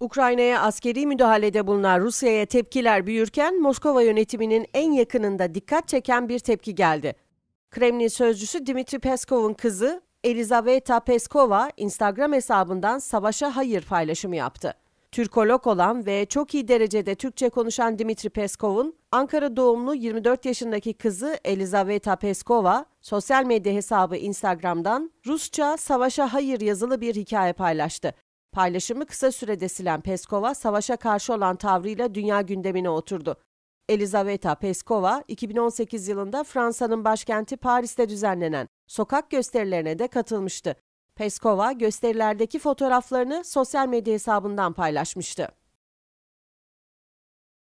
Ukrayna'ya askeri müdahalede bulunan Rusya'ya tepkiler büyürken Moskova yönetiminin en yakınında dikkat çeken bir tepki geldi. Kremlin sözcüsü Dmitri Peskov'un kızı Elizaveta Peskova Instagram hesabından savaşa hayır paylaşımı yaptı. Türkolog olan ve çok iyi derecede Türkçe konuşan Dimitri Peskov'un Ankara doğumlu 24 yaşındaki kızı Elizaveta Peskova sosyal medya hesabı Instagram'dan Rusça savaşa hayır yazılı bir hikaye paylaştı. Paylaşımı kısa sürede silen Peskova, savaşa karşı olan tavrıyla dünya gündemine oturdu. Elizaveta Peskova, 2018 yılında Fransa'nın başkenti Paris'te düzenlenen sokak gösterilerine de katılmıştı. Peskova, gösterilerdeki fotoğraflarını sosyal medya hesabından paylaşmıştı.